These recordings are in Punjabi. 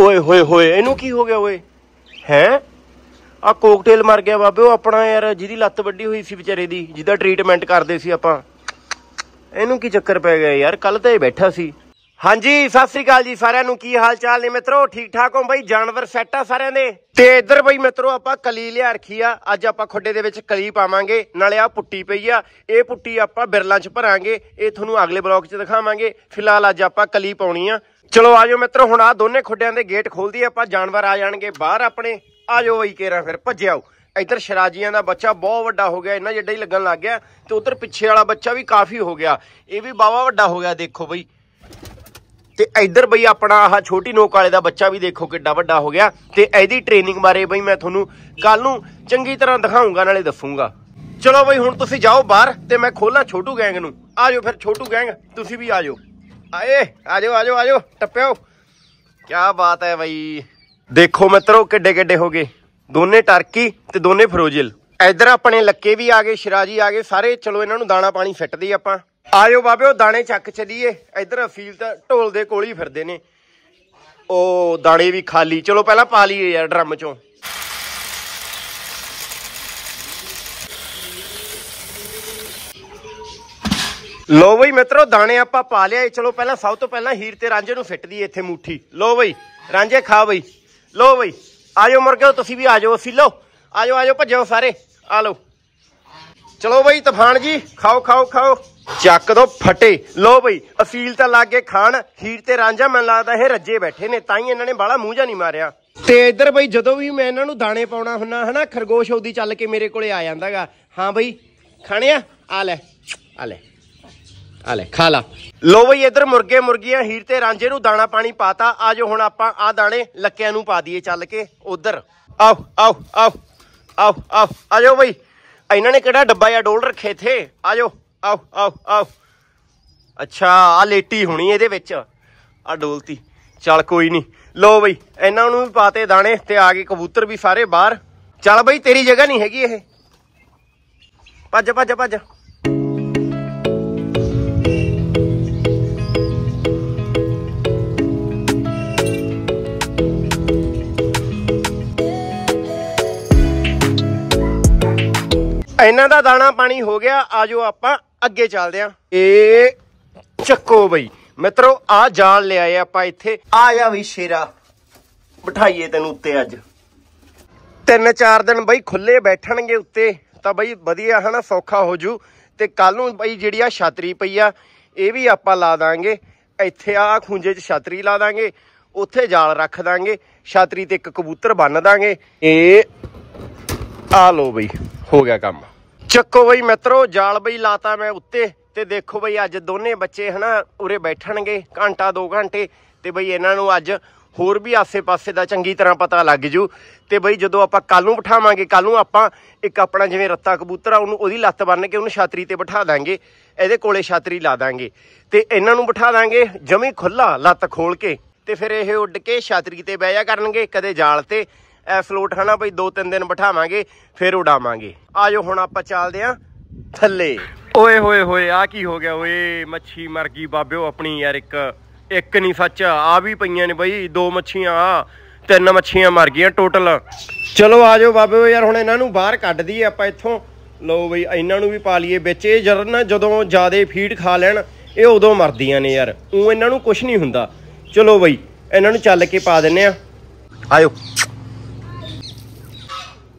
ਓਏ ਹੋਏ ਹੋਏ ਇਹਨੂੰ ਕੀ ਹੋ ਗਿਆ ਓਏ ਹੈ ਆ ਕੋਕਟੇਲ ਮਰ ਗਿਆ ਬਾਬੇ ਉਹ ਆਪਣਾ ਯਾਰ ਜਿਹਦੀ ਲੱਤ ਵੱਡੀ ਹੋਈ ਸੀ ਵਿਚਾਰੇ ਦੀ ਜਿਹਦਾ ਟ੍ਰੀਟਮੈਂਟ ਕਰਦੇ ਸੀ ਆਪਾਂ ਇਹਨੂੰ ਕੀ ਚੱਕਰ ਪੈ ਗਿਆ ਯਾਰ ਕੱਲ ਤਾਂ ਇਹ ਬੈਠਾ ਸੀ ਹਾਂਜੀ ਸਤਿ ਸ੍ਰੀ ਅਕਾਲ ਜੀ ਸਾਰਿਆਂ ਨੂੰ ਕੀ ਹਾਲ ਚਾਲ ਨੇ ਮਿੱਤਰੋ ਠੀਕ ਠਾਕ ਹੋ ਬਈ ਜਾਨਵਰ ਸੈੱਟ ਆ ਸਾਰਿਆਂ ਦੇ ਤੇ ਇੱਧਰ ਬਈ ਮਿੱਤਰੋ ਆਪਾਂ ਕਲੀ ਲਿਆ ਰੱਖੀ ਆ ਅੱਜ ਆਪਾਂ ਖੁੱਡੇ ਦੇ ਵਿੱਚ ਕਲੀ ਪਾਵਾਂਗੇ ਨਾਲੇ ਆ ਪੁੱਟੀ ਪਈ ਆ ਇਹ ਪੁੱਟੀ ਆਪਾਂ ਬਿਰਲਾਂ 'ਚ ਭਰਾਂਗੇ ਇਹ ਤੁਹਾਨੂੰ ਅਗਲੇ ਬਲੌਗ 'ਚ ਦਿਖਾਵਾਂਗੇ ਫਿਲਹਾਲ ਅੱਜ ਆਪਾਂ ਕਲੀ ਪਾਉਣੀ ਆ ਚਲੋ ਆਜੋ ਮਿੱਤਰੋ ਹੁਣ ਆ ਦੋਨੇ ਖੁੱਡਿਆਂ ਦੇ ਗੇਟ ਖੋਲਦੀ ਆਪਾਂ ਜਾਨਵਰ ਆ ਜਾਣਗੇ ਬਾਹਰ ਆਪਣੇ ਆਜੋ ਬਈ ਕੇਰਾ ਫਿਰ ਭੱਜਿਆਓ ਇੱਧਰ ਸ਼ਰਾਜੀਆਂ ਦਾ ਬੱਚਾ ਬਹੁਤ ਵੱਡਾ ਹੋ ਗਿਆ ਇਹਨਾਂ ਜਿੱਡਾ ਹੀ ਲੱਗਣ ਲੱਗ ਗਿਆ ਤੇ ਉਧਰ ਪਿੱਛੇ ਵਾਲਾ ਬੱਚਾ ਵੀ ਕਾਫੀ ਹੋ ਗਿਆ ਇਹ ਵੀ ਬਾਵਾ ਵੱਡਾ ਹੋ ਗਿਆ ਦੇਖੋ ਬਈ ਤੇ ਇੱਧਰ ਬਈ ਆਪਣਾ ਆਹ ਛੋਟੀ ਨੋਕ ਵਾਲੇ ਦਾ ਬੱਚਾ ਵੀ ਦੇਖੋ ਕਿੱਡਾ ਵੱਡਾ ਹੋ ਗਿਆ ਤੇ ਇਹਦੀ ਟ੍ਰੇਨਿੰਗ ਬਾਰੇ ਬਈ ਮੈਂ ਤੁਹਾਨੂੰ ਕੱਲ ਨੂੰ ਚੰਗੀ ਤਰ੍ਹਾਂ ਦਿਖਾਉਂਗਾ ਨਾਲੇ ਦੱਸੂਗਾ ਚਲੋ ਬਈ ਹੁਣ ਤੁਸੀਂ ਜਾਓ ਬਾਹਰ ਤੇ ਮੈਂ ਖੋਲਾਂ ਛੋਟੂ ਗੈਂਗ ਨੂੰ ਆਜੋ ਫਿਰ ਛੋਟੂ ਗੈਂਗ ਤੁਸੀਂ ਵੀ ਆਜੋ ਆਏ ਆਜੋ ਆਜੋ ਆਜੋ ਟੱਪਿਓ ਕੀ ਬਾਤ ਹੈ ਬਈ ਦੇਖੋ ਮਿੱਤਰੋ ਕਿੱਡੇ ਕਿੱਡੇ ਹੋ ਗਏ ਦੋਨੇ ਟਰਕੀ ਤੇ ਦੋਨੇ ਫਰੋਜ਼ਿਲ ਇਧਰ ਆਪਣੇ ਲੱਕੇ ਵੀ ਆ ਗਏ ਸ਼ਰਾਜੀ ਆ ਗਏ ਸਾਰੇ ਚਲੋ ਇਹਨਾਂ ਨੂੰ ਦਾਣਾ ਪਾਣੀ ਫਿੱਟ ਦੇ ਆਪਾਂ ਆਜੋ ਬਾਬਿਓ ਦਾਣੇ ਚੱਕ ਚਲੀਏ ਇਧਰ ਫੀਲ ਤਾਂ ਢੋਲ ਦੇ ਕੋਲ ਹੀ ਫਿਰਦੇ ਨੇ ਉਹ ਦਾਣੇ ਵੀ ਖਾਲੀ ਚਲੋ ਪਹਿਲਾਂ ਪਾ ਲਈਏ ਯਾਰ ਡਰਮ ਚੋਂ ਲੋ ਬਈ ਮਿੱਤਰੋ ਦਾਣੇ ਆਪਾਂ ਪਾ ਲਿਆ ਚਲੋ ਪਹਿਲਾਂ ਸਭ ਤੋਂ ਪਹਿਲਾਂ ਹੀਰ ਤੇ ਰਾਂਝੇ ਨੂੰ ਫਿੱਟ ਦੀ ਇੱਥੇ ਮੂਠੀ ਲੋ ਬਈ ਰਾਂਝੇ ਖਾ ਬਈ ਲੋ ਬਈ ਆਜੋ ਮੁਰਗੇ ਤੁਸੀਂ ਵੀ ਆਜੋ ਅਸੀਂ ਲੋ ਆਜੋ ਆਜੋ ਭੱਜੋ ਸਾਰੇ ਆ ਲੋ ਚਲੋ ਬਈ ਤਫਾਨ ਜੀ ਖਾਓ ਖਾਓ ਖਾਓ ਚੱਕ ਦੋ ਫਟੇ ਲੋ ਬਈ ਅਸੀਲ ਤਾਂ ਲਾਗੇ ਖਾਣ ਹੀਰ ਤੇ ਰਾਂਝਾ ਮੈਨੂੰ ਲੱਗਦਾ ਇਹ ਰੱਜੇ ਬੈਠੇ ਨੇ ਤਾਂ ਹੀ ਇਹਨਾਂ ਨੇ ਬਾਲਾ ਮੂੰਹ ਜਾਂ ਨਹੀਂ ਮਾਰਿਆ ਤੇ ਇੱਧਰ ਬਈ ਜਦੋਂ ਵੀ ਮੈਂ ਇਹਨਾਂ ਨੂੰ ਦਾਣੇ ਪਾਉਣਾ ਹੁੰਨਾ ਹਨਾ ਖਰਗੋਸ਼ ਉਹਦੀ ਚੱਲ ਕੇ ਮੇਰੇ ਕੋਲੇ ਆ ਜਾਂਦਾਗਾ ਹਾਂ ਬਈ ਖਾਣਿਆ ਆ ਲੈ ਆ ਲੈ ਆ ਲੈ ਖਾ ਲਾ ਲੋ ਬਈ ਇਧਰ ਮੁਰਗੇ ਮੁਰਗੀਆਂ ਹੀਰ ਤੇ ਰਾਂਝੇ ਨੂੰ ਦਾਣਾ ਪਾਣੀ ਪਾਤਾ ਆਜੋ ਹੁਣ ਆਪਾਂ ਆ ਦਾਣੇ ਲੱਕਿਆਂ ਨੂੰ ਪਾ ਦਈਏ ਚੱਲ ਕੇ ਉਧਰ ਆਓ ਆਓ ਆਓ ਆਓ ਆਓ ਆਜੋ ਬਈ ਇਹਨਾਂ ਨੇ ਕਿਹੜਾ ਡੱਬਾ ਜਾਂ ਡੋਲ ਰੱਖੇ ਥੇ ਆਜੋ ਆਓ ਆਓ ਆਓ ਅੱਛਾ ਆ ਲੇਟੀ ਹੋਣੀ ਇਹਦੇ ਵਿੱਚ ਆ ਡੋਲਤੀ ਚੱਲ ਕੋਈ ਨਹੀਂ ਲੋ ਬਈ ਇਹਨਾਂ ਨੂੰ ਵੀ ਪਾਤੇ ਦਾਣੇ ਤੇ ਆ ਗਏ ਕਬੂਤਰ ਵੀ ਸਾਰੇ ਬਾਹਰ ਚੱਲ ਬਈ ਤੇਰੀ ਜਗ੍ਹਾ ਨਹੀਂ ਹੈਗੀ ਇਹ ਭੱਜ ਭੱਜ ਭੱਜ ਇਹਨਾਂ ਦਾ ਦਾਣਾ ਪਾਣੀ ਹੋ ਗਿਆ ਆਜੋ ਆਪਾਂ ਅੱਗੇ ਚੱਲਦੇ ਆਂ ਇਹ ਚੱਕੋ ਬਈ ਮਿੱਤਰੋ ਆ ਜਾਲ ਲਿਆਏ ਆਪਾਂ ਇੱਥੇ ਆ ਜਾ ਵੀ ਸ਼ੇਰਾ ਬਿਠਾਈਏ ਤੈਨੂੰ ਉੱਤੇ ਅੱਜ ਤਿੰਨ ਚਾਰ ਦਿਨ ਬਈ ਖੁੱਲੇ ਬੈਠਣਗੇ ਉੱਤੇ ਤਾਂ ਬਈ ਵਧੀਆ ਹਨਾ ਸੌਖਾ ਹੋ ਜੂ ਤੇ ਕੱਲ ਨੂੰ ਬਈ ਜਿਹੜੀ ਆ ਛਾਤਰੀ ਪਈ ਆ ਇਹ ਵੀ ਆਪਾਂ ਲਾ ਦਾਂਗੇ ਇੱਥੇ ਆ ਖੁੰਝੇ 'ਚ ਛਾਤਰੀ ਲਾ ਦਾਂਗੇ ਉੱਥੇ ਜਾਲ ਰੱਖ ਦਾਂਗੇ ਛਾਤਰੀ ਤੇ ਇੱਕ ਕਬੂਤਰ ਬੰਨ ਦਾਂਗੇ ਇਹ ਆ ਲੋ ਬਈ ਹੋ ਗਿਆ ਕੰਮ ਚੱਕੋ ਬਈ ਮਿੱਤਰੋ ਜਾਲ ਬਈ ਲਾਤਾ ਮੈਂ ਉੱਤੇ ਤੇ ਦੇਖੋ ਬਈ ਅੱਜ ਦੋਨੇ ਬੱਚੇ ਹਨਾ ਉਰੇ ਬੈਠਣਗੇ ਘੰਟਾ 2 ਘੰਟੇ ਤੇ ਬਈ ਇਹਨਾਂ ਨੂੰ ਅੱਜ ਹੋਰ ਵੀ ਆਸੇ-ਪਾਸੇ ਦਾ ਚੰਗੀ ਤਰ੍ਹਾਂ ਪਤਾ ਲੱਗ ਜੂ ਤੇ ਬਈ ਜਦੋਂ ਆਪਾਂ ਕੱਲ ਨੂੰ ਬਿਠਾਵਾਂਗੇ ਕੱਲ ਨੂੰ ਆਪਾਂ ਇੱਕ ਆਪਣਾ ਜਿਵੇਂ ਰੱਤਾ ਕਬੂਤਰ ਆ ਉਹਨੂੰ ਉਹਦੀ ਲੱਤ ਬੰਨ ਕੇ ਉਹਨੂੰ ਛਾਤਰੀ ਤੇ ਬਿਠਾ ਦਾਂਗੇ ਇਹਦੇ ਕੋਲੇ ਛਾਤਰੀ ਲਾ ਦਾਂਗੇ ਤੇ ਇਹਨਾਂ ਨੂੰ ਬਿਠਾ ਦਾਂਗੇ ਜਮੀ ਖੁੱਲਾ ਲੱਤ ਖੋਲ ਕੇ ਤੇ ਫਿਰ ਇਹ ਉੱਡ ਕੇ ਛਾਤਰੀ ਤੇ ਬਹਿ ਜਾ ਕਰਨਗੇ ਕਦੇ ਜਾਲ ਤੇ ਐ ਫਲੋਟ ਹਨਾ ਬਈ ਦੋ ਤਿੰਨ ਦਿਨ ਬਿਠਾਵਾਂਗੇ ਫਿਰ ਉਡਾਵਾਂਗੇ ਆਜੋ ਹੁਣ ਆਪਾਂ ਚੱਲਦੇ ਆ ਥੱਲੇ ਓਏ ਹੋਏ ਹੋਏ ਆ ਕੀ ਹੋ ਗਿਆ ਓਏ ਮੱਛੀ ਮਰ ਗਈ ਬਾਬਿਓ ਆਪਣੀ ਯਾਰ ਇੱਕ ਇੱਕ ਨਹੀਂ ਸੱਚ ਆ ਵੀ ਪਈਆਂ ਨੇ ਬਈ ਦੋ ਮੱਛੀਆਂ ਤਿੰਨ ਮੱਛੀਆਂ ਮਰ ਗਈਆਂ ਟੋਟਲ ਚਲੋ ਆਜੋ ਬਾਬਿਓ ਯਾਰ ਹੁਣ ਇਹਨਾਂ ਨੂੰ ਬਾਹਰ ਕੱਢ ਦਈਏ ਆਪਾਂ ਇੱਥੋਂ ਲਓ ਬਈ ਇਹਨਾਂ ਨੂੰ ਵੀ ਪਾ ਲਈਏ ਵਿੱਚ ਇਹ ਜਰ ਨਾ ਜਦੋਂ ਜਾਦੇ ਫੀਡ ਖਾ ਲੈਣ ਇਹ ਉਦੋਂ ਮਰਦੀਆਂ ਨੇ ਯਾਰ ਉਹ ਇਹਨਾਂ ਨੂੰ ਕੁਝ ਨਹੀਂ ਹੁੰਦਾ ਚਲੋ ਬਈ ਇਹਨਾਂ ਨੂੰ ਚੱਲ ਕੇ ਪਾ ਦਿੰਨੇ ਆ ਆਇਓ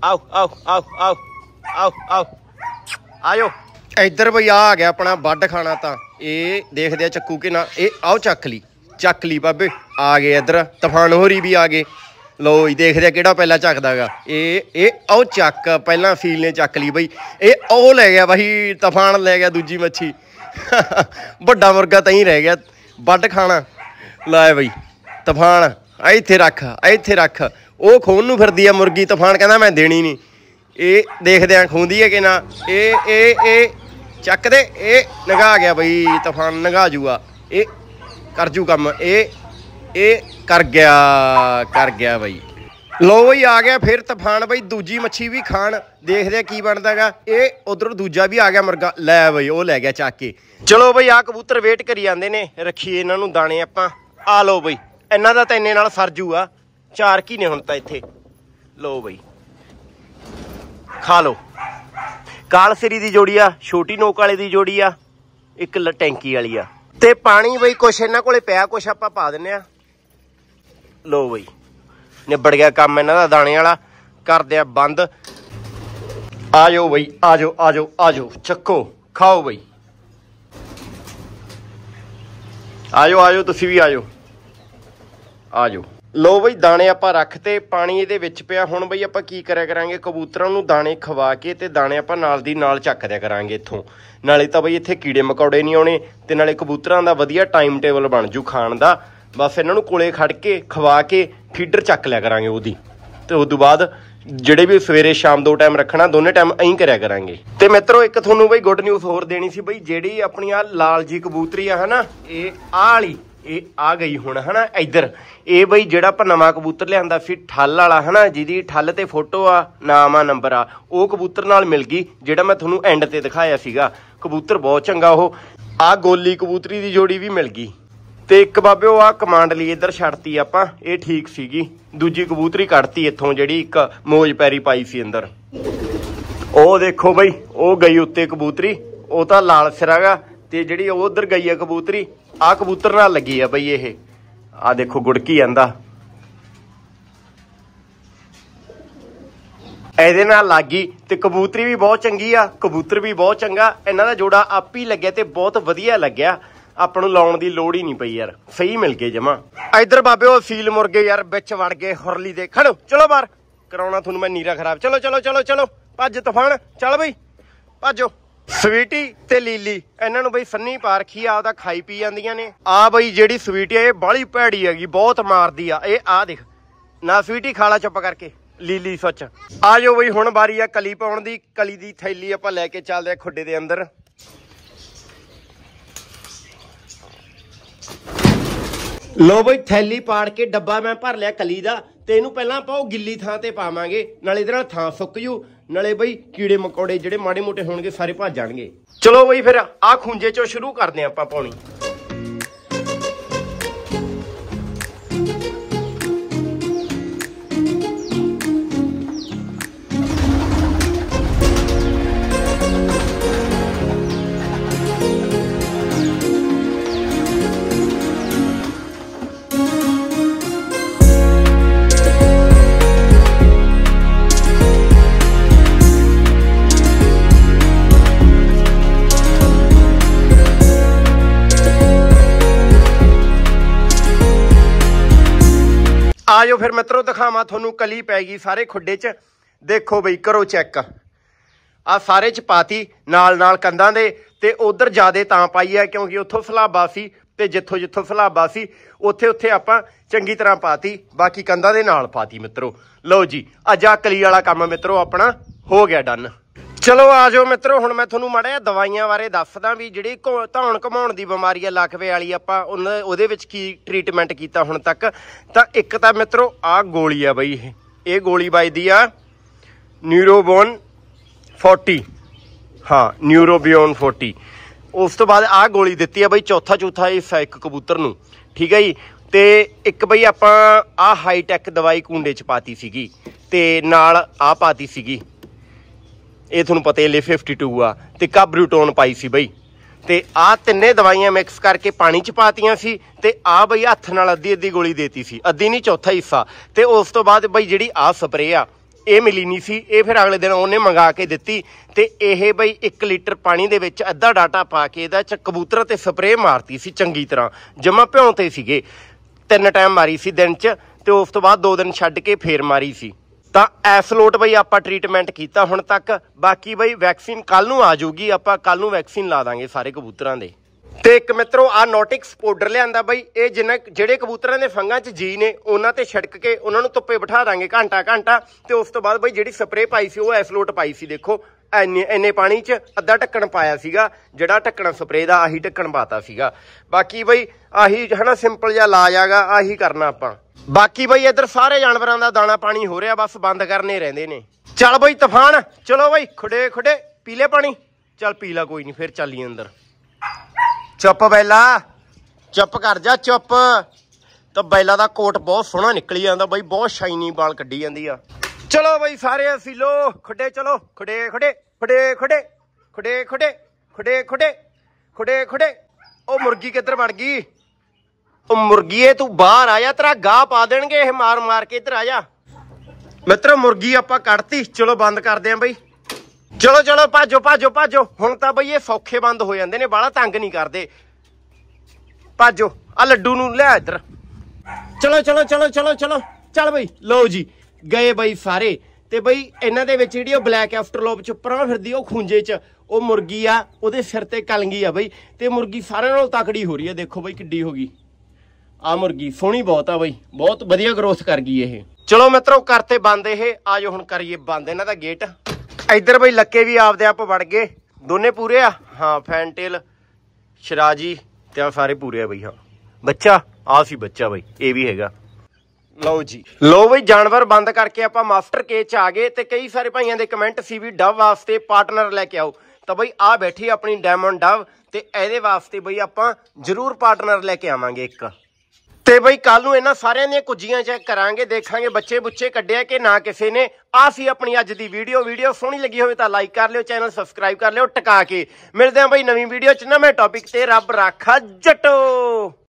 ਆਓ ਆਓ ਆਓ ਆਓ ਆਓ ਆਓ ਆਇਓ ਇੱਧਰ ਬਈ ਆ ਗਿਆ ਆਪਣਾ ਵੱਡ ਖਾਣਾ ਤਾਂ ਇਹ ਦੇਖਦੇ ਆ ਚੱਕੂ ਕਿ ਨਾ ਇਹ ਆਓ ਚੱਕ ਲਈ ਚੱਕ ਲਈ ਬਾਬੇ ਆ ਗਏ ਇੱਧਰ ਤੂਫਾਨ ਹੋਰੀ ਵੀ ਆ ਗਏ ਲੋ ਇਹ ਦੇਖਦੇ ਆ ਕਿਹੜਾ ਪਹਿਲਾਂ ਚੱਕਦਾਗਾ ਇਹ ਇਹ ਆਓ ਚੱਕ ਪਹਿਲਾਂ ਫੀਲ ਨੇ ਚੱਕ ਲਈ ਬਈ ਇਹ ਉਹ ਲੈ ਗਿਆ ਬਾਈ ਤੂਫਾਨ ਲੈ ਗਿਆ ਦੂਜੀ ਮੱਛੀ ਵੱਡਾ ਮੁਰਗਾ ਤਾਂ ਹੀ ਰਹਿ ਗਿਆ ਵੱਡ ਖਾਣਾ ਲਾਏ ਬਈ ਤੂਫਾਨ ਇੱਥੇ ਰੱਖ ਇੱਥੇ ਰੱਖ ਉਹ ਖੂਨ ਨੂੰ ਫਿਰਦੀ ਆ ਮੁਰਗੀ ਤੂਫਾਨ ਕਹਿੰਦਾ ਮੈਂ ਦੇਣੀ ਨਹੀਂ ਇਹ ਦੇਖਦੇ ਆ ਖੁੰਦੀ ਹੈ ਕਿ ਨਾ ਇਹ ਇਹ ਇਹ ਚੱਕ ਦੇ ਇਹ ਨਗਾ ਗਿਆ ਬਈ ਤੂਫਾਨ ਨਗਾ ਜੂਗਾ ਇਹ ਕਰ ਜੂ ਕੰਮ ਇਹ ਇਹ ਕਰ ਗਿਆ ਕਰ ਗਿਆ ਬਈ ਲੋ ਬਈ ਆ ਗਿਆ ਫਿਰ ਤੂਫਾਨ ਬਈ ਦੂਜੀ ਮੱਛੀ ਵੀ ਖਾਣ ਦੇਖਦੇ ਆ ਕੀ ਬਣਦਾਗਾ ਇਹ ਉਧਰ ਦੂਜਾ ਵੀ ਆ ਗਿਆ ਮੁਰਗਾ ਲੈ ਬਈ ਉਹ ਲੈ ਗਿਆ ਚੱਕ ਕੇ ਚਲੋ ਬਈ ਆ ਕਬੂਤਰ ਵੇਟ ਕਰੀ ਜਾਂਦੇ ਨੇ ਰੱਖੀਏ ਇਹਨਾਂ ਨੂੰ ਦਾਣੇ ਆਪਾਂ ਆ ਲੋ ਬਈ ਇਹਨਾਂ ਦਾ ਤਾਂ ਇੰਨੇ ਨਾਲ ਸਰ ਜੂਗਾ ਚਾਰ ਕੀ ਨੇ ਹੁਣ ਤਾਂ ਇੱਥੇ ਲੋ ਬਈ ਖਾ ਲੋ ਕਾਲਸਰੀ ਦੀ ਜੋੜੀ ਆ ਛੋਟੀ ਨੋਕ ਵਾਲੇ ਦੀ ਜੋੜੀ ਆ ਇੱਕ ਟੈਂਕੀ ਵਾਲੀ ਆ ਤੇ ਪਾਣੀ ਬਈ ਕੁਛ ਇਹਨਾਂ ਕੋਲੇ ਪਿਆ ਕੁਛ ਆਪਾਂ ਪਾ ਦਿੰਨੇ ਆ ਲੋ ਬਈ ਨਿਬੜ ਗਿਆ ਕੰਮ ਇਹਨਾਂ ਦਾ ਦਾਣੇ ਵਾਲਾ ਕਰਦੇ ਆ ਬੰਦ ਆਜੋ ਬਈ ਆਜੋ ਆਜੋ ਆਜੋ ਚੱਕੋ ਖਾਓ ਬਈ ਆਜੋ ਆਜੋ ਤੁਸੀਂ ਵੀ ਆਜੋ ਆਜੋ ਲੋ ਬਈ ਦਾਣੇ ਆਪਾਂ ਰੱਖਤੇ ਪਾਣੀ ਇਹਦੇ ਵਿੱਚ ਪਿਆ ਹੁਣ ਬਈ ਆਪਾਂ ਕੀ ਕਰਿਆ ਕਰਾਂਗੇ ਕਬੂਤਰਾਂ ਨੂੰ ਦਾਣੇ ਖਵਾ ਕੇ ਤੇ ਦਾਣੇ ਆਪਾਂ ਨਾਲ ਦੀ ਨਾਲ ਚੱਕ ਦਿਆ ਕਰਾਂਗੇ ਇੱਥੋਂ ਨਾਲੇ ਤਾਂ ਬਈ ਇੱਥੇ ਕੀੜੇ ਮਕੌੜੇ ਨਹੀਂ ਆਉਣੇ ਤੇ ਨਾਲੇ ਕਬੂਤਰਾਂ ਦਾ ਵਧੀਆ ਟਾਈਮ ਟੇਬਲ ਬਣ ਜੂ ਖਾਣ ਦਾ ਬਸ ਇਹਨਾਂ ਨੂੰ ਕੋਲੇ ਖੜ ਕੇ ਖਵਾ ਕੇ ਫੀਡਰ ਚੱਕ ਲਿਆ ਕਰਾਂਗੇ ਉਹਦੀ ਤੇ ਉਸ ਤੋਂ ਬਾਅਦ ਜਿਹੜੇ ਵੀ ਸਵੇਰੇ ਸ਼ਾਮ ਦੋ ਟਾਈਮ ਰੱਖਣਾ ਦੋਨੇ ਟਾਈਮ ਐਂ ਕਰਿਆ ਕਰਾਂਗੇ ਤੇ ਮਿੱਤਰੋ ਇੱਕ ਤੁਹਾਨੂੰ ਬਈ ਗੁੱਡ ਨਿਊਜ਼ ਹੋਰ ਦੇਣੀ ਸੀ ਬਈ ਜਿਹੜੀ ਆਪਣੀ ਆ ਲਾਲ ਜੀ ਕਬੂਤਰੀ ਆ ਹਨਾ ਇਹ ਵਾਲੀ ਇਹ ਆ ਗਈ ਹੁਣ ਹਨਾ ਇੱਧਰ ਇਹ ਬਈ ਜਿਹੜਾ ਆਪਾਂ ਨਵਾਂ ਕਬੂਤਰ ਲਿਆਂਦਾ ਸੀ ਠੱਲ ਵਾਲਾ ਹਨਾ ਜਿਹਦੀ ਠੱਲ ਤੇ ਫੋਟੋ ਆ ਨਾਮ ਆ ਨੰਬਰ ਆ ਉਹ ਕਬੂਤਰ ਨਾਲ ਮਿਲ ਗਈ ਜਿਹੜਾ ਮੈਂ ਤੁਹਾਨੂੰ ਐਂਡ ਤੇ ਦਿਖਾਇਆ ਸੀਗਾ ਕਬੂਤਰ ਬਹੁਤ ਚੰਗਾ ਉਹ ਆ ਗੋਲੀ ਕਬੂਤਰੀ ਦੀ ਜੋੜੀ ਵੀ ਮਿਲ ਗਈ ਤੇ ਇੱਕ ਬਾਬੇ ਉਹ ਆ ਕਮਾਂਡ ਲਈ ਇੱਧਰ ਛੱਡਤੀ ਆਪਾਂ ਇਹ ਠੀਕ ਸੀਗੀ ਦੂਜੀ ਕਬੂਤਰੀ ਕੱਢਤੀ ਇੱਥੋਂ ਜਿਹੜੀ ਇੱਕ ਮੋਜ ਪੈਰੀ ਪਾਈ ਸੀ ਅੰਦਰ ਉਹ ਦੇਖੋ ਬਈ ਉਹ ਗਈ ਉੱਤੇ ਕਬੂਤਰੀ ਉਹ ਤਾਂ ਲਾਲ ਸਿਰਾਗਾ ਤੇ ਜਿਹੜੀ ਉਹ ਉਧਰ ਗਈ ਆ ਕਬੂਤਰੀ ਆ ਕਬੂਤਰ ਨਾਲ ਲੱਗੀ ਆ ਬਈ ਇਹ ਆ ਦੇਖੋ ਗੁੜਕੀ ਜਾਂਦਾ ਇਹਦੇ ਨਾਲ ਲੱਗੀ ਤੇ ਕਬੂਤਰੀ ਵੀ ਬਹੁਤ ਚੰਗੀ ਆ ਕਬੂਤਰ ਵੀ ਬਹੁਤ ਚੰਗਾ ਇਹਨਾਂ ਦਾ ਜੋੜਾ ਆਪ ਹੀ ਲੱਗਿਆ ਤੇ ਬਹੁਤ ਵਧੀਆ ਲੱਗਿਆ ਆਪਾਂ ਨੂੰ ਲਾਉਣ ਦੀ ਲੋੜ ਹੀ ਨਹੀਂ ਪਈ ਯਾਰ ਸਹੀ ਮਿਲ ਗਏ ਜਮਾ ਇਧਰ ਬਾਬੇ ਉਹ ਫੀਲ ਮੁਰਗੇ ਯਾਰ ਵਿੱਚ ਵੜ ਗਏ ਹੁਰਲੀ ਦੇ ਖੜੋ ਚਲੋ ਬਾਹਰ ਕਰਾਉਣਾ ਤੁਹਾਨੂੰ ਮੈਂ ਨੀਰਾ ਖਰਾਬ ਚਲੋ ਚਲੋ ਚਲੋ ਚਲੋ ਭੱਜ ਤੂਫਾਨ ਚੱਲ ਬਈ ਭੱਜੋ ਸਵੀਟੀ ਤੇ ਲੀਲੀ ਇਹਨਾਂ ਨੂੰ ਬਈ ਸੰਨੀ ਪਾਰਖੀ ਆ ਉਹਦਾ ਖਾਈ ਪੀ ਜਾਂਦੀਆਂ ਨੇ ਆ ਬਈ ਜਿਹੜੀ ਸਵੀਟੀ ਆ ਇਹ ਬਾਲੀ ਭੈੜੀ ਹੈਗੀ ਬਹੁਤ ਮਾਰਦੀ ਆ ਇਹ ਆ ਦੇਖ ਨਾ ਸਵੀਟੀ ਖਾਲਾ ਚੁੱਪ ਕਰਕੇ ਲੀਲੀ ਸੱਚ ਆ ਜੋ ਬਈ ਹੁਣ ਵਾਰੀ ਆ ਕਲੀ ਪਾਉਣ ਦੀ ਕਲੀ ਦੀ ਥੈਲੀ ਆਪਾਂ ਲੈ ਕੇ ਚੱਲਦੇ ਆ ਖੁੱਡੇ ਦੇ ਅੰਦਰ ਲੋ ਬਈ ਥੈਲੀ ਪਾੜ ਕੇ ਡੱਬਾ ਮੈਂ ਭਰ ਲਿਆ ਕਲੀ ਦਾ ਤੇ ਇਹਨੂੰ ਪਹਿਲਾਂ ਆਪਾਂ ਉਹ ਗਿੱਲੀ ਥਾਂ ਤੇ ਪਾਵਾਂਗੇ ਨਾਲੇ ਇਹਦੇ ਨਾਲ ਥਾਂ ਸੁੱਕ ਜੂ ਨਾਲੇ ਬਈ ਕੀੜੇ ਮਕੌੜੇ ਜਿਹੜੇ ਮਾੜੇ ਮੋਟੇ ਹੋਣਗੇ ਸਾਰੇ ਭੱਜ ਜਾਣਗੇ ਚਲੋ ਬਈ ਫਿਰ ਆ ਖੁੰਝੇ ਚੋਂ ਸ਼ੁਰੂ ਕਰਦੇ ਆਪਾਂ ਪਾਉਣੀ ਆ ਜਾਓ ਫਿਰ ਮਿੱਤਰੋ ਦਿਖਾਵਾਂ ਤੁਹਾਨੂੰ ਕਲੀ ਪੈ ਗਈ ਸਾਰੇ ਖੁੱਡੇ 'ਚ ਦੇਖੋ ਬਈ ਕਰੋ ਚੈੱਕ ਆ ਸਾਰੇ 'ਚ ਪਾਤੀ ਨਾਲ ਨਾਲ ਕੰਦਾਂ ਦੇ ਤੇ ਉਧਰ ਜਿਆਦੇ ਤਾਂ ਪਾਈ ਆ ਕਿਉਂਕਿ ਉੱਥੋਂ ਸਲਾਬਾ ਸੀ ਤੇ ਜਿੱਥੋਂ ਜਿੱਥੋਂ ਸਲਾਬਾ ਸੀ ਉੱਥੇ ਉੱਥੇ ਆਪਾਂ ਚੰਗੀ ਤਰ੍ਹਾਂ ਪਾਤੀ ਬਾਕੀ ਕੰਦਾਂ ਦੇ ਨਾਲ ਪਾਤੀ ਮਿੱਤਰੋ ਲਓ ਜੀ ਅੱਜ ਆ ਕਲੀ ਵਾਲਾ ਕੰਮ ਮਿੱਤਰੋ ਆਪਣਾ ਹੋ ਗਿਆ ਡਨ ਚਲੋ ਆ ਜਾਓ ਮਿੱਤਰੋ ਹੁਣ ਮੈਂ ਤੁਹਾਨੂੰ ਮੜਿਆ ਦਵਾਈਆਂ ਬਾਰੇ ਦੱਸਦਾ ਵੀ ਜਿਹੜੀ ਧੌਣ ਘਮਾਉਣ ਦੀ ਬਿਮਾਰੀ ਆ ਲਖਵੇ ਵਾਲੀ ਆਪਾਂ ਉਹਦੇ ਵਿੱਚ ਕੀ ਟ੍ਰੀਟਮੈਂਟ ਕੀਤਾ ਹੁਣ ਤੱਕ ਤਾਂ ਇੱਕ ਤਾਂ ਮਿੱਤਰੋ ਆ ਗੋਲੀ ਆ ਬਈ ਇਹ ਇਹ ਗੋਲੀ ਵੱਜਦੀ ਆ ਨਿਊਰੋਬੋਨ 40 ਹਾਂ ਨਿਊਰੋਬਿਓਨ 40 ਉਸ ਤੋਂ ਬਾਅਦ ਆ ਗੋਲੀ ਦਿੱਤੀ ਆ ਬਈ ਚੌਥਾ ਚੌਥਾ ਇਹ ਫੈਕ ਕਬੂਤਰ ਨੂੰ ਠੀਕ ਹੈ ਜੀ ਤੇ ਇੱਕ ਬਈ ਆਪਾਂ ਆ ਹਾਈ ਟੈਕ ਦਵਾਈ ਕੁੰਡੇ ਚ ਪਾਤੀ ਸੀਗੀ ਤੇ ਨਾਲ ਆ ਪਾਤੀ ਸੀਗੀ ਇਹ ਤੁਹਾਨੂੰ ਪਤਾ ਹੀ ਲੇ 52 ਆ ਤੇ ਰੂਟੋਨ ਪਾਈ ਸੀ ਬਈ ਤੇ ਆ ਤਿੰਨੇ ਦਵਾਈਆਂ ਮਿਕਸ ਕਰਕੇ ਪਾਣੀ ਚ ਪਾਤੀਆਂ ਸੀ ਤੇ ਆ ਬਈ ਹੱਥ ਨਾਲ ਅੱਧੀ ਅੱਧੀ ਗੋਲੀ ਦੇਤੀ ਸੀ ਅੱਧੀ ਨਹੀਂ ਚੌਥਾ ਹਿੱਸਾ ਤੇ ਉਸ ਤੋਂ ਬਾਅਦ ਬਈ ਜਿਹੜੀ ਆ ਸਪਰੇ ਆ ਇਹ ਮਿਲੀ ਨਹੀਂ ਸੀ ਇਹ ਫਿਰ ਅਗਲੇ ਦਿਨ ਉਹਨੇ ਮੰਗਾ ਕੇ ਦਿੱਤੀ ਤੇ ਇਹ ਬਈ 1 ਲੀਟਰ ਪਾਣੀ ਦੇ ਵਿੱਚ ਅੱਧਾ ਡਾਟਾ ਪਾ ਕੇ ਇਹਦਾ ਚ ਕਬੂਤਰ ਤੇ ਸਪਰੇ ਮਾਰਤੀ ਸੀ ਚੰਗੀ ਤਰ੍ਹਾਂ ਜਮਾ ਭਿਉਂਤੇ ਸੀਗੇ ਤਿੰਨ ਟਾਈਮ ਮਾਰੀ ਸੀ ਦਿਨ ਚ ਤੇ ਉਸ ਤੋਂ ਬਾਅਦ 2 ਦਿਨ ਛੱਡ ਕੇ ਫੇਰ ਮਾਰੀ ਸੀ ਤਾਂ ਐਸਲੋਟ ਬਈ ਆਪਾਂ ਟ੍ਰੀਟਮੈਂਟ ਕੀਤਾ ਹੁਣ ਤੱਕ ਬਾਕੀ ਬਈ ਵੈਕਸੀਨ ਕੱਲ ਨੂੰ ਆ ਜਾਊਗੀ ਆਪਾਂ ਕੱਲ ਨੂੰ ਵੈਕਸੀਨ ਲਾ ਦਾਂਗੇ ਸਾਰੇ ਕਬੂਤਰਾਂ ਦੇ ਤੇ ਇੱਕ ਮਿੱਤਰੋ ਆ ਨੋਟਿਕਸ ਪਾਊਡਰ ਲਿਆਂਦਾ ਬਾਈ ਇਹ ਜਿਨ੍ਹਾਂ ਜਿਹੜੇ ਕਬੂਤਰਾਂ ਦੇ ਫੰਗਾਂ 'ਚ ਜੀ ਨੇ ਉਹਨਾਂ ਤੇ ਛਿੜਕ ਕੇ ਉਹਨਾਂ ਨੂੰ ਧੁੱਪੇ ਬਿਠਾ ਦਾਂਗੇ ਘੰਟਾ ਘੰਟਾ ਤੇ ਉਸ ਤੋਂ ਬਾਅਦ ਬਾਈ ਜਿਹੜੀ ਸਪਰੇ ਪਾਈ ਸੀ ਉਹ ਐਸਲੋਟ ਪਾਈ ਸੀ ਦੇਖੋ ਐਨੇ ਐਨੇ ਪਾਣੀ 'ਚ ਅੱਧਾ ਢੱਕਣ ਪਾਇਆ ਸੀਗਾ ਜਿਹੜਾ ਢੱਕਣ ਸਪਰੇ ਦਾ ਆਹੀ ਢੱਕਣ ਪਾਤਾ ਸੀਗਾ ਬਾਕੀ ਬਈ ਆਹੀ ਹਨਾ ਸਿੰਪਲ ਜਿਹਾ ਇਲਾਜ ਆਗਾ ਆਹੀ ਕਰਨਾ ਆਪਾਂ ਬਾਕੀ ਬਈ ਇੱਧਰ ਸਾਰੇ ਜਾਨਵਰਾਂ ਦਾ ਦਾਣਾ ਪਾਣੀ ਹੋ ਰਿਹਾ ਬਸ ਬੰਦ ਕਰਨੇ ਰਹਿੰਦੇ ਨੇ ਚੱਲ ਬਈ ਤੂਫਾਨ ਚਲੋ ਬਈ ਖੁੱਡੇ ਖੁੱਡੇ ਪੀਲੇ ਪਾਣੀ ਚੱਲ ਪੀ ਲੈ ਕੋਈ ਨਹੀਂ ਫਿਰ ਚੱਲੀ ਅੰਦਰ ਚੁੱਪ ਬੈਲਾ ਚੁੱਪ ਕਰ ਜਾ ਚੁੱਪ ਤਾਂ ਬੈਲਾ ਦਾ ਕੋਟ ਬਹੁਤ ਸੋਹਣਾ ਨਿਕਲੀ ਜਾਂਦਾ ਬਈ ਬਹੁਤ ਸ਼ਾਈਨੀ ਵਾਲ ਕੱਢੀ ਜਾਂਦੀ ਆ ਚਲੋ ਬਈ ਸਾਰੇ ਅਸੀਂ ਲੋ ਖੁੱਡੇ ਚਲੋ ਖੁੱਡੇ ਖੁੱਡੇ ਖੁੱਡੇ ਖੁੱਡੇ ਖੁੱਡੇ ਖੁੱਡੇ ਖੁੱਡੇ ਖੁੱਡੇ ਖੁੱਡੇ ਖੁੱਡੇ ਉਹ ਮੁਰਗੀ ਕਿੱਧਰ ਵੜ ਗਈ ਉਹ ਮੁਰਗੀਏ ਤੂੰ ਬਾਹਰ ਆ ਜਾ ਤੇਰਾ ਗਾਹ ਪਾ ਦੇਣਗੇ ਇਹ ਮਾਰ ਮਾਰ ਕੇ ਇੱਧਰ ਆ ਜਾ ਮਿੱਤਰੋ ਮੁਰਗੀ ਆਪਾਂ ਕੱਢਤੀ ਚਲੋ ਬੰਦ ਕਰਦੇ ਆਂ ਬਈ ਚਲੋ ਚਲੋ ਭਾਜੋ ਭਾਜੋ ਭਾਜੋ ਹੁਣ ਤਾਂ ਬਈ ਇਹ ਸੌਖੇ ਬੰਦ ਹੋ ਜਾਂਦੇ ਨੇ ਬਾਲਾ ਤੰਗ ਨਹੀਂ ਕਰਦੇ ਭਾਜੋ ਆ ਲੱਡੂ ਨੂੰ ਲੈ ਇੱਧਰ ਚਲੋ ਚਲੋ ਚਲੋ ਚਲੋ ਚਲੋ ਚੱਲ ਬਈ ਲਓ ਜੀ ਗਏ ਬਈ ਸਾਰੇ ਤੇ ਬਈ ਇਹਨਾਂ ਦੇ ਵਿੱਚ ਜਿਹੜੀ ਉਹ ਬਲੈਕ ਲੋਪ ਚ ਪਰਾਂ ਫਿਰਦੀ ਉਹ ਖੁੰਝੇ ਚ ਉਹ ਮੁਰਗੀ ਆ ਉਹਦੇ ਸਿਰ ਤੇ ਕਲੰਗੀ ਆ ਬਈ ਤੇ ਮੁਰਗੀ ਸਾਰਿਆਂ ਨਾਲੋਂ ਤਕੜੀ ਹੋ ਰਹੀ ਆ ਦੇਖੋ ਬਈ ਕਿੱਡੀ ਹੋ ਗਈ ਆ ਮੁਰਗੀ ਸੋਹਣੀ ਬਹੁਤ ਆ ਬਈ ਬਹੁਤ ਵਧੀਆ ਗਰੋਥ ਕਰ ਗਈ ਇਹ ਚਲੋ ਮਿੱਤਰੋ ਕਰਤੇ ਬੰਦ ਇਹ ਆਜੋ ਹੁਣ ਕਰੀਏ ਬੰਦ ਇਹਨਾਂ ਦਾ ਗੇਟ ਇੱਧਰ ਬਈ ਲੱਕੇ ਵੀ ਆਪਦੇ ਆਪ ਵੜ ਗਏ ਦੋਨੇ ਪੂਰੇ ਆ ਹਾਂ ਫੈਂਟੇਲ ਸ਼ਰਾਜੀ ਤੇ ਆ ਸਾਰੇ ਪੂਰੇ ਆ ਬਈ ਹਾਂ ਬੱਚਾ ਆਸੀ ਬੱਚਾ ਬਈ ਇਹ ਵੀ ਹੈਗਾ ਲਓ ਜੀ ਲੋ ਬਈ ਜਾਨਵਰ ਬੰਦ ਕਰਕੇ ਆਪਾਂ ਮਾਸਟਰ ਕੇਚ ਆ ਗਏ ਤੇ ਕਈ ਸਾਰੇ ਭਾਈਆਂ ਦੇ ਕਮੈਂਟ ਸੀ ਵੀ ਡਵ ਵਾਸਤੇ ਪਾਰਟਨਰ ਲੈ ਕੇ ਆਓ ਤਾਂ ਬਈ ਆ ਬੈਠੀ ਆਪਣੀ ਡਾਇਮੰਡ ਡਵ ਤੇ ਇਹਦੇ ਵਾਸਤੇ ਬਈ ਆਪਾਂ ਜ਼ਰੂਰ ਪਾਰਟਨਰ ਲੈ ਕੇ ਆਵਾਂਗੇ ਇੱਕ ਤੇ ਬਈ ਕੱਲ ਨੂੰ ਇਹਨਾਂ ਸਾਰਿਆਂ ਦੀਆਂ ਕੁੱਜੀਆਂ ਚੈੱਕ ਕਰਾਂਗੇ ਦੇਖਾਂਗੇ ਬੱਚੇ ਬੁੱਚੇ ਕੱਢਿਆ ਕਿ ਨਾ ਕਿਸੇ ਨੇ ਆ ਸੀ ਆਪਣੀ ਅੱਜ ਦੀ ਵੀਡੀਓ ਵੀਡੀਓ ਸੋਹਣੀ ਲੱਗੀ ਹੋਵੇ ਤਾਂ ਲਾਈਕ ਕਰ ਲਿਓ ਚੈਨਲ ਸਬਸਕ੍ਰਾਈਬ ਕਰ ਲਿਓ ਟਿਕਾ ਕੇ ਮਿਲਦੇ ਆਂ ਬਈ ਨਵੀਂ ਵੀਡੀਓ ਚ ਨਵੇਂ ਟੌਪਿਕ ਤੇ ਰੱਬ ਰਾਖਾ ਜਟੋ